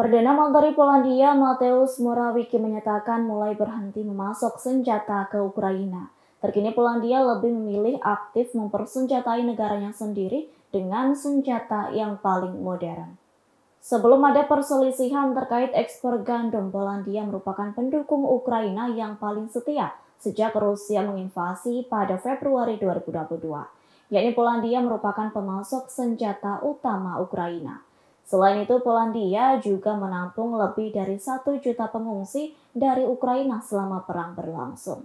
Perdana Menteri Polandia Mateusz Morawiecki menyatakan mulai berhenti memasok senjata ke Ukraina. Terkini Polandia lebih memilih aktif mempersenjatai negaranya sendiri dengan senjata yang paling modern. Sebelum ada perselisihan terkait ekspor gandum, Polandia merupakan pendukung Ukraina yang paling setia sejak Rusia menginvasi pada Februari 2022, yakni Polandia merupakan pemasok senjata utama Ukraina. Selain itu, Polandia juga menampung lebih dari satu juta pengungsi dari Ukraina selama perang berlangsung.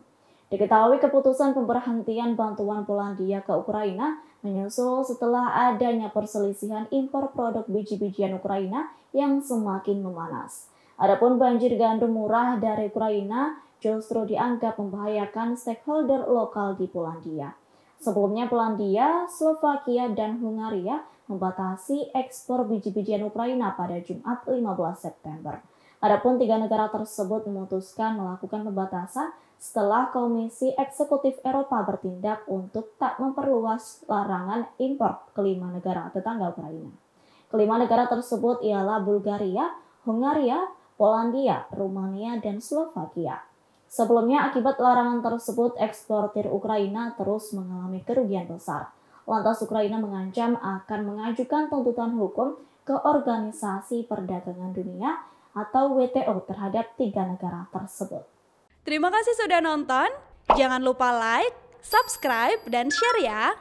Diketahui keputusan pemberhentian bantuan Polandia ke Ukraina menyusul setelah adanya perselisihan impor produk biji-bijian Ukraina yang semakin memanas. Adapun banjir gandum murah dari Ukraina justru dianggap membahayakan stakeholder lokal di Polandia. Sebelumnya Polandia, Slovakia, dan Hungaria membatasi ekspor biji-bijian Ukraina pada Jumat 15 September. Adapun tiga negara tersebut memutuskan melakukan pembatasan setelah Komisi Eksekutif Eropa bertindak untuk tak memperluas larangan impor kelima negara tetangga Ukraina. Kelima negara tersebut ialah Bulgaria, Hungaria, Polandia, Rumania, dan Slovakia. Sebelumnya, akibat larangan tersebut, eksportir Ukraina terus mengalami kerugian besar. Lantas Ukraina mengancam akan mengajukan tuntutan hukum ke Organisasi Perdagangan Dunia atau WTO terhadap tiga negara tersebut. Terima kasih sudah nonton. Jangan lupa like, subscribe, dan share ya.